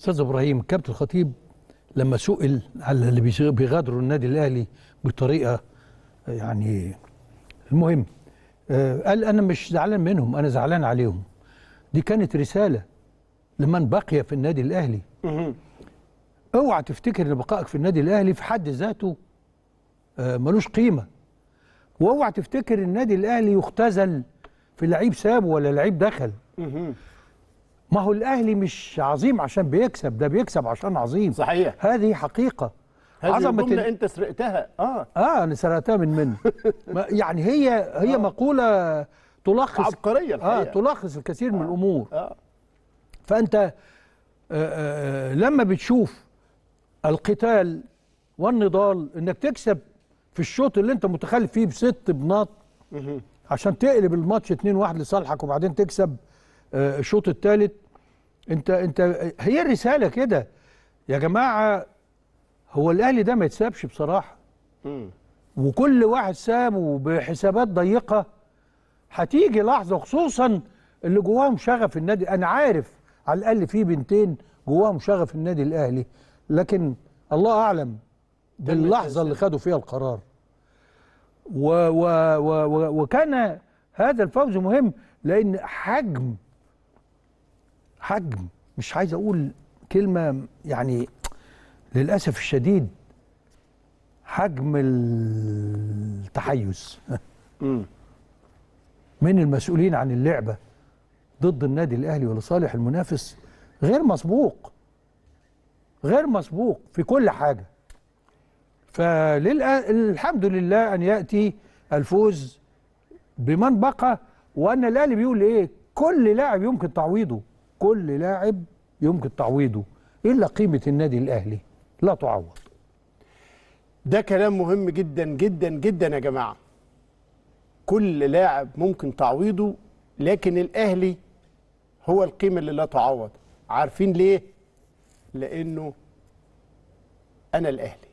استاذ ابراهيم كابتن الخطيب لما سئل على اللي بيغادروا النادي الاهلي بطريقه يعني المهم آه، قال انا مش زعلان منهم انا زعلان عليهم دي كانت رساله لمن بقي في النادي الاهلي اوعى تفتكر ان بقائك في النادي الاهلي في حد ذاته آه، ملوش قيمه واوعى تفتكر النادي الاهلي يختزل في لعيب سابه ولا لعيب دخل ما هو الاهلي مش عظيم عشان بيكسب ده بيكسب عشان عظيم صحيح هذه حقيقه هذه عظمه ال... انت سرقتها اه اه انا سرقتها من منه يعني هي هي آه. مقوله تلخص عبقريه آه، الحقيقة. اه تلخص الكثير آه. من الامور آه. فانت آآ آه، آآ آه، لما بتشوف القتال والنضال انك تكسب في الشوط اللي انت متخلف فيه بست بنط عشان تقلب الماتش 2-1 لصالحك وبعدين تكسب آه، الشوط الثالث انت انت هي الرساله كده يا جماعه هو الاهلي ده ما يتسابش بصراحه مم. وكل واحد ساب وبحسابات ضيقه هتيجي لحظه خصوصا اللي جواهم شغف النادي انا عارف على الاقل في بنتين جواهم شغف النادي الاهلي لكن الله اعلم باللحظه اللي خدوا فيها القرار و و و و وكان هذا الفوز مهم لان حجم حجم مش عايز اقول كلمه يعني للاسف الشديد حجم التحيز من المسؤولين عن اللعبه ضد النادي الاهلي ولصالح المنافس غير مسبوق غير مسبوق في كل حاجه فالحمد لله ان ياتي الفوز بمن بقى وان الاهلي بيقول ايه كل لاعب يمكن تعويضه كل لاعب يمكن تعويضه الا قيمه النادي الاهلي لا تعوض ده كلام مهم جدا جدا جدا يا جماعه كل لاعب ممكن تعويضه لكن الاهلي هو القيمه اللي لا تعوض عارفين ليه لانه انا الاهلي